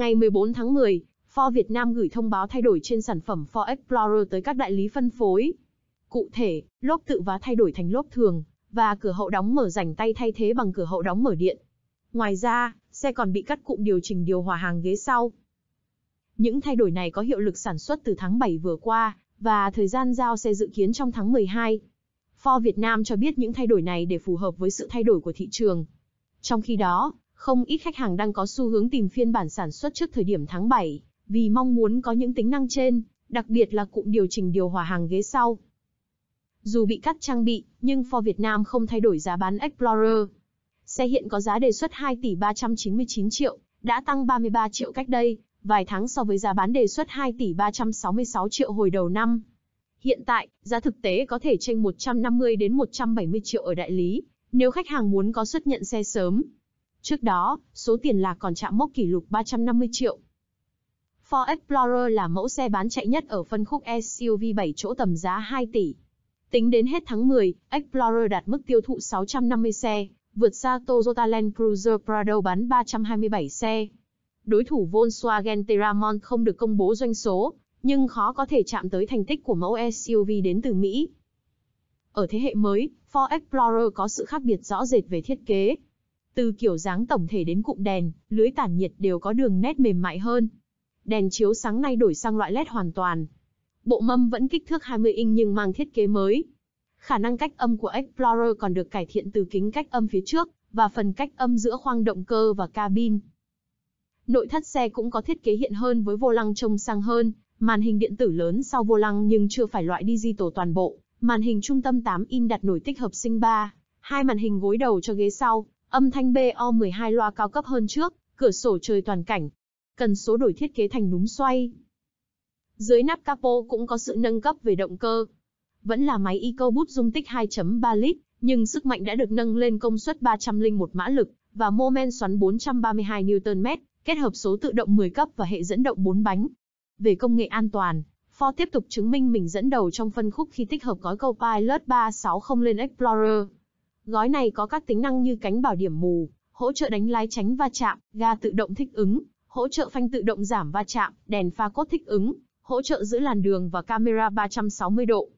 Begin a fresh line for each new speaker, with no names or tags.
Ngày 14 tháng 10, Ford Việt Nam gửi thông báo thay đổi trên sản phẩm Ford Explorer tới các đại lý phân phối. Cụ thể, lốp tự vá thay đổi thành lốp thường và cửa hậu đóng mở rảnh tay thay thế bằng cửa hậu đóng mở điện. Ngoài ra, xe còn bị cắt cụm điều chỉnh điều hòa hàng ghế sau. Những thay đổi này có hiệu lực sản xuất từ tháng 7 vừa qua và thời gian giao xe dự kiến trong tháng 12. Ford Việt Nam cho biết những thay đổi này để phù hợp với sự thay đổi của thị trường. Trong khi đó, không ít khách hàng đang có xu hướng tìm phiên bản sản xuất trước thời điểm tháng 7, vì mong muốn có những tính năng trên, đặc biệt là cụm điều chỉnh điều hòa hàng ghế sau. Dù bị cắt trang bị, nhưng Ford Việt Nam không thay đổi giá bán Explorer. Xe hiện có giá đề xuất 2 tỷ 399 triệu, đã tăng 33 triệu cách đây, vài tháng so với giá bán đề xuất 2 tỷ 366 triệu hồi đầu năm. Hiện tại, giá thực tế có thể chênh 150 đến 170 triệu ở đại lý, nếu khách hàng muốn có xuất nhận xe sớm. Trước đó, số tiền lạc còn chạm mốc kỷ lục 350 triệu. Ford Explorer là mẫu xe bán chạy nhất ở phân khúc SUV 7 chỗ tầm giá 2 tỷ. Tính đến hết tháng 10, Explorer đạt mức tiêu thụ 650 xe, vượt xa Toyota Land Cruiser Prado bán 327 xe. Đối thủ Volkswagen Terramon không được công bố doanh số, nhưng khó có thể chạm tới thành tích của mẫu SUV đến từ Mỹ. Ở thế hệ mới, Ford Explorer có sự khác biệt rõ rệt về thiết kế, từ kiểu dáng tổng thể đến cụm đèn, lưới tản nhiệt đều có đường nét mềm mại hơn. Đèn chiếu sáng nay đổi sang loại LED hoàn toàn. Bộ mâm vẫn kích thước 20 inch nhưng mang thiết kế mới. Khả năng cách âm của Explorer còn được cải thiện từ kính cách âm phía trước và phần cách âm giữa khoang động cơ và cabin. Nội thất xe cũng có thiết kế hiện hơn với vô lăng trông sang hơn, màn hình điện tử lớn sau vô lăng nhưng chưa phải loại digital toàn bộ, màn hình trung tâm 8 inch đặt nổi tích hợp sinh 3, hai màn hình gối đầu cho ghế sau, Âm thanh BO12 loa cao cấp hơn trước, cửa sổ trời toàn cảnh. Cần số đổi thiết kế thành núm xoay. Dưới nắp capo cũng có sự nâng cấp về động cơ. Vẫn là máy EcoBoost dung tích 2.3 lít, nhưng sức mạnh đã được nâng lên công suất 301 mã lực và mô men xoắn 432 Nm, kết hợp số tự động 10 cấp và hệ dẫn động 4 bánh. Về công nghệ an toàn, Ford tiếp tục chứng minh mình dẫn đầu trong phân khúc khi tích hợp gói Copilot 360 lên Explorer. Gói này có các tính năng như cánh bảo điểm mù, hỗ trợ đánh lái tránh va chạm, ga tự động thích ứng, hỗ trợ phanh tự động giảm va chạm, đèn pha cốt thích ứng, hỗ trợ giữ làn đường và camera 360 độ.